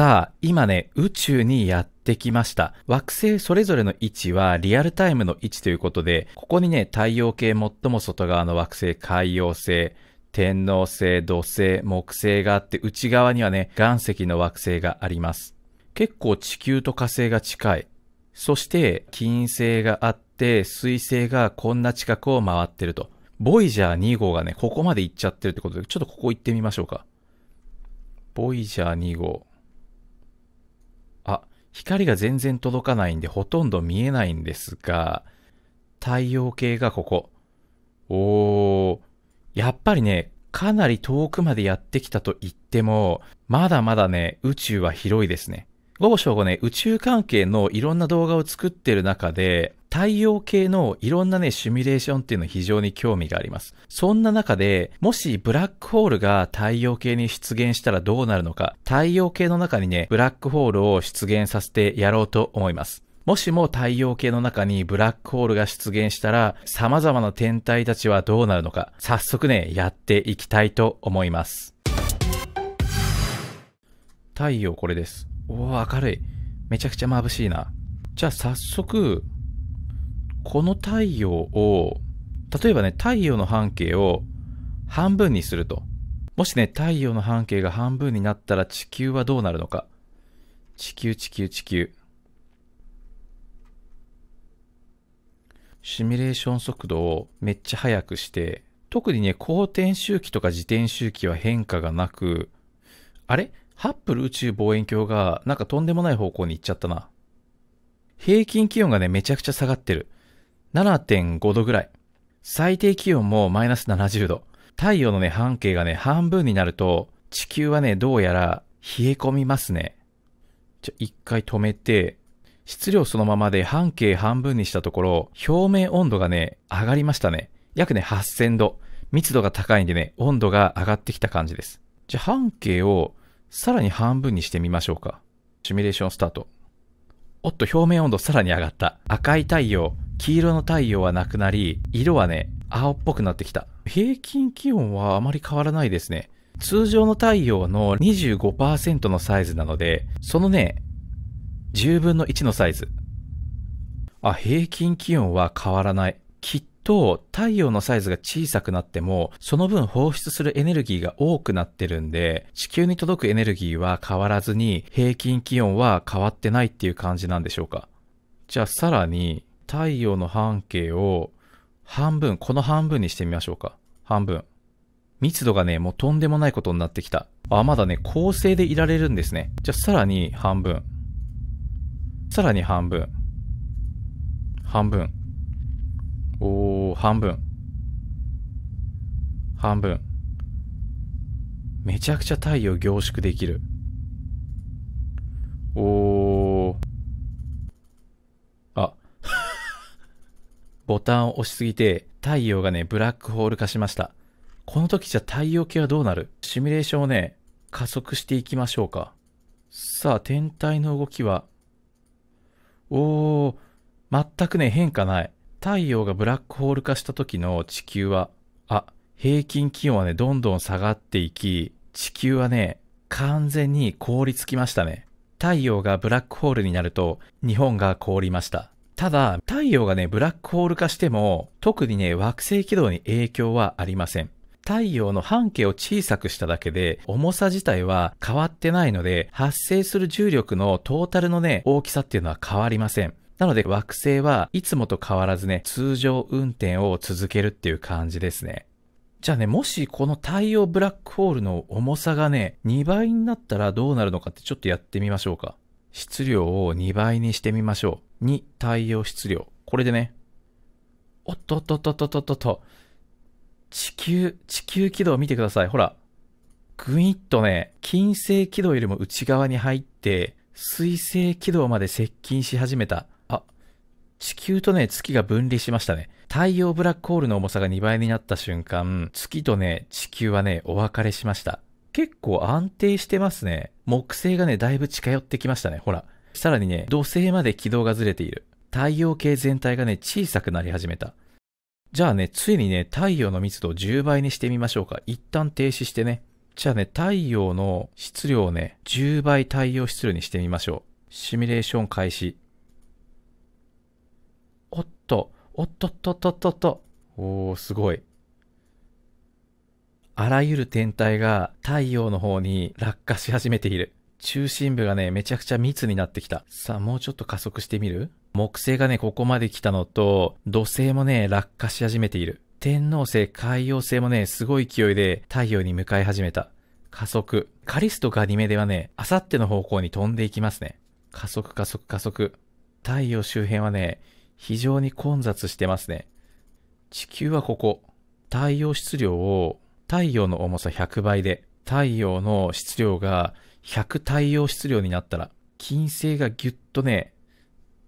さあ、今ね、宇宙にやってきました。惑星それぞれの位置はリアルタイムの位置ということで、ここにね、太陽系最も外側の惑星海洋星、天王星、土星、木星があって、内側にはね、岩石の惑星があります。結構地球と火星が近い。そして、金星があって、水星がこんな近くを回ってると。ボイジャー2号がね、ここまで行っちゃってるってことで、ちょっとここ行ってみましょうか。ボイジャー2号。光が全然届かないんでほとんど見えないんですが、太陽系がここ。おー、やっぱりね、かなり遠くまでやってきたと言っても、まだまだね、宇宙は広いですね。午後正午ね、宇宙関係のいろんな動画を作ってる中で、太陽系のいろんなね、シミュレーションっていうのは非常に興味があります。そんな中で、もしブラックホールが太陽系に出現したらどうなるのか、太陽系の中にね、ブラックホールを出現させてやろうと思います。もしも太陽系の中にブラックホールが出現したら、様々な天体たちはどうなるのか、早速ね、やっていきたいと思います。太陽これです。おお、明るい。めちゃくちゃ眩しいな。じゃあ早速、この太陽を、例えばね、太陽の半径を半分にすると。もしね、太陽の半径が半分になったら地球はどうなるのか。地球、地球、地球。シミュレーション速度をめっちゃ速くして、特にね、公転周期とか自転周期は変化がなく、あれハッブル宇宙望遠鏡がなんかとんでもない方向に行っちゃったな。平均気温がね、めちゃくちゃ下がってる。7.5度ぐらい。最低気温もマイナス70度。太陽のね、半径がね、半分になると、地球はね、どうやら冷え込みますね。じゃ、一回止めて、質量そのままで半径半分にしたところ、表面温度がね、上がりましたね。約ね、8000度。密度が高いんでね、温度が上がってきた感じです。じゃ、半径をさらに半分にしてみましょうか。シミュレーションスタート。おっと表面温度さらに上がった。赤い太陽、黄色の太陽はなくなり、色はね、青っぽくなってきた。平均気温はあまり変わらないですね。通常の太陽の25%のサイズなので、そのね、10分の1のサイズ。あ、平均気温は変わらない。きっと太陽のサイズが小さくなっても、その分放出するエネルギーが多くなってるんで、地球に届くエネルギーは変わらずに、平均気温は変わってないっていう感じなんでしょうか。じゃあさらに、太陽の半径を半分、この半分にしてみましょうか。半分。密度がね、もうとんでもないことになってきた。あ、まだね、恒星でいられるんですね。じゃあさらに半分。さらに半分。半分。おお半分半分めちゃくちゃ太陽凝縮できるおおあ ボタンを押しすぎて太陽がねブラックホール化しましたこの時じゃ太陽系はどうなるシミュレーションをね加速していきましょうかさあ天体の動きはおお全くね変化ない太陽がブラックホール化した時の地球は、あ、平均気温はね、どんどん下がっていき、地球はね、完全に凍りつきましたね。太陽がブラックホールになると、日本が凍りました。ただ、太陽がね、ブラックホール化しても、特にね、惑星軌道に影響はありません。太陽の半径を小さくしただけで、重さ自体は変わってないので、発生する重力のトータルのね、大きさっていうのは変わりません。なので惑星はいつもと変わらずね、通常運転を続けるっていう感じですね。じゃあね、もしこの太陽ブラックホールの重さがね、2倍になったらどうなるのかってちょっとやってみましょうか。質量を2倍にしてみましょう。2太陽質量。これでね。おっとっとっとっとっとっとっと。地球、地球軌道見てください。ほら。ぐいっとね、金星軌道よりも内側に入って、水星軌道まで接近し始めた。地球とね、月が分離しましたね。太陽ブラックホールの重さが2倍になった瞬間、月とね、地球はね、お別れしました。結構安定してますね。木星がね、だいぶ近寄ってきましたね。ほら。さらにね、土星まで軌道がずれている。太陽系全体がね、小さくなり始めた。じゃあね、ついにね、太陽の密度を10倍にしてみましょうか。一旦停止してね。じゃあね、太陽の質量をね、10倍太陽質量にしてみましょう。シミュレーション開始。と、おっとっとっとっとっと。おお、すごい。あらゆる天体が太陽の方に落下し始めている。中心部がね、めちゃくちゃ密になってきた。さあ、もうちょっと加速してみる木星がね、ここまで来たのと、土星もね、落下し始めている。天王星、海洋星もね、すごい勢いで太陽に向かい始めた。加速。カリスとガニメデはね、あさっての方向に飛んでいきますね。加速加速加速。太陽周辺はね、非常に混雑してますね。地球はここ。太陽質量を、太陽の重さ100倍で、太陽の質量が100太陽質量になったら、金星がぎゅっとね、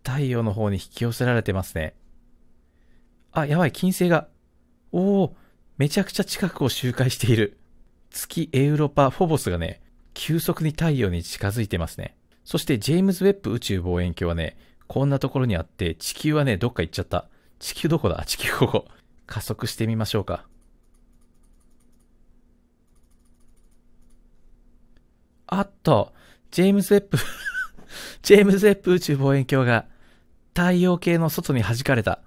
太陽の方に引き寄せられてますね。あ、やばい、金星が。おお、めちゃくちゃ近くを周回している。月エウロパフォボスがね、急速に太陽に近づいてますね。そしてジェームズ・ウェッブ宇宙望遠鏡はね、こんなところにあって、地球はね、どっか行っちゃった。地球どこだ地球ここ。加速してみましょうか。あっと、ジェームズ・ウェップ ジェームズ・ウェップ宇宙望遠鏡が太陽系の外に弾かれた。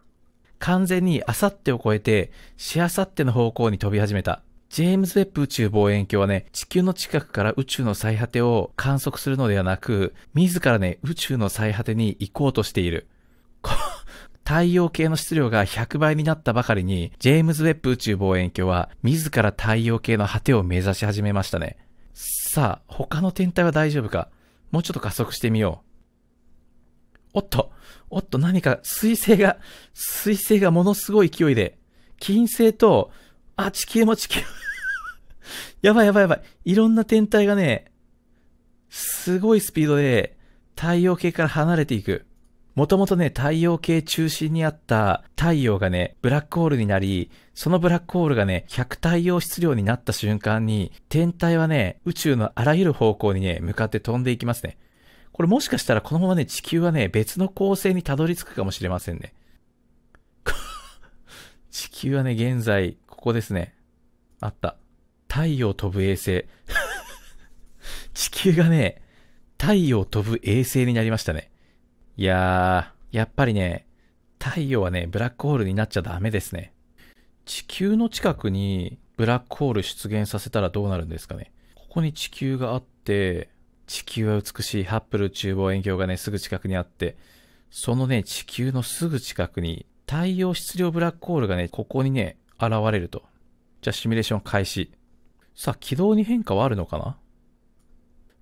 完全にあさってを超えて、しあさっての方向に飛び始めた。ジェームズ・ウェッブ宇宙望遠鏡はね、地球の近くから宇宙の最果てを観測するのではなく、自らね、宇宙の最果てに行こうとしている。太陽系の質量が100倍になったばかりに、ジェームズ・ウェッブ宇宙望遠鏡は、自ら太陽系の果てを目指し始めましたね。さあ、他の天体は大丈夫かもうちょっと加速してみよう。おっと、おっと何か水星が、水星がものすごい勢いで、金星とあ、地球も地球 やばいやばいやばい。いろんな天体がね、すごいスピードで太陽系から離れていく。もともとね、太陽系中心にあった太陽がね、ブラックホールになり、そのブラックホールがね、100太陽質量になった瞬間に、天体はね、宇宙のあらゆる方向にね、向かって飛んでいきますね。これもしかしたらこのままね、地球はね、別の構成にたどり着くかもしれませんね。地球はね、現在、こですね。あった。太陽飛ぶ衛星。地球がね、太陽飛ぶ衛星になりましたね。いやー、やっぱりね、太陽はね、ブラックホールになっちゃダメですね。地球の近くにブラックホール出現させたらどうなるんですかね。ここに地球があって、地球は美しいハッブル中望遠鏡がね、すぐ近くにあって、そのね、地球のすぐ近くに太陽質量ブラックホールがね、ここにね、現れると。じゃあシミュレーション開始。さあ、軌道に変化はあるのかな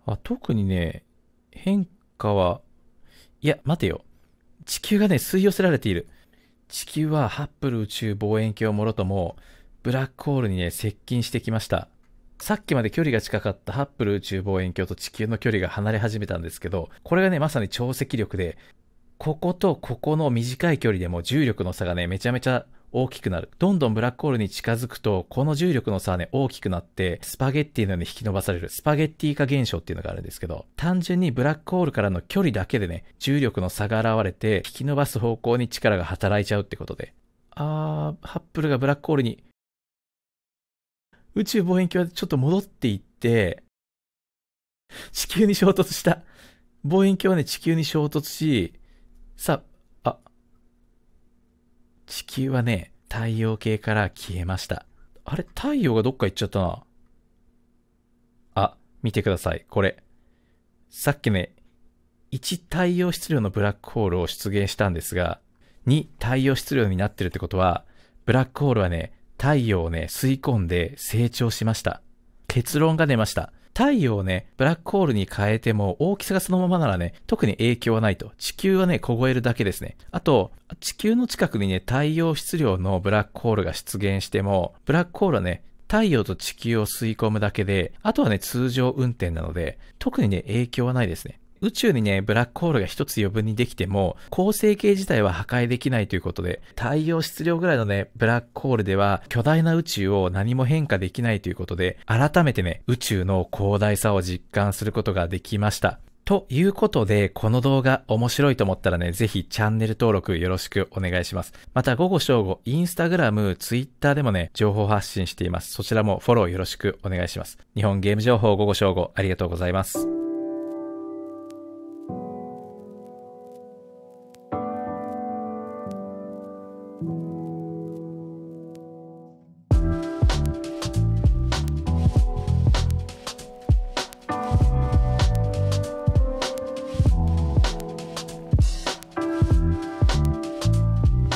あ、特にね、変化は、いや、待てよ。地球がね、吸い寄せられている。地球はハッブル宇宙望遠鏡をもろとも、ブラックホールにね、接近してきました。さっきまで距離が近かったハッブル宇宙望遠鏡と地球の距離が離れ始めたんですけど、これがね、まさに超積力で、こことここの短い距離でも重力の差がね、めちゃめちゃ大きくなる。どんどんブラックホールに近づくと、この重力の差はね、大きくなって、スパゲッティのように引き伸ばされる、スパゲッティ化現象っていうのがあるんですけど、単純にブラックホールからの距離だけでね、重力の差が現れて、引き伸ばす方向に力が働いちゃうってことで。あー、ハップルがブラックホールに、宇宙望遠鏡でちょっと戻っていって、地球に衝突した。望遠鏡はね、地球に衝突し、さあ、地球はね、太陽系から消えました。あれ、太陽がどっか行っちゃったな。あ、見てください。これ。さっきね、1太陽質量のブラックホールを出現したんですが、2太陽質量になってるってことは、ブラックホールはね、太陽をね、吸い込んで成長しました。結論が出ました。太陽をね、ブラックホールに変えても大きさがそのままならね、特に影響はないと。地球はね、凍えるだけですね。あと、地球の近くにね、太陽質量のブラックホールが出現しても、ブラックホールはね、太陽と地球を吸い込むだけで、あとはね、通常運転なので、特にね、影響はないですね。宇宙にね、ブラックホールが一つ余分にできても、恒星系自体は破壊できないということで、太陽質量ぐらいのね、ブラックホールでは巨大な宇宙を何も変化できないということで、改めてね、宇宙の広大さを実感することができました。ということで、この動画面白いと思ったらね、ぜひチャンネル登録よろしくお願いします。また午後正午、インスタグラム、ツイッターでもね、情報発信しています。そちらもフォローよろしくお願いします。日本ゲーム情報午後正午、ありがとうございます。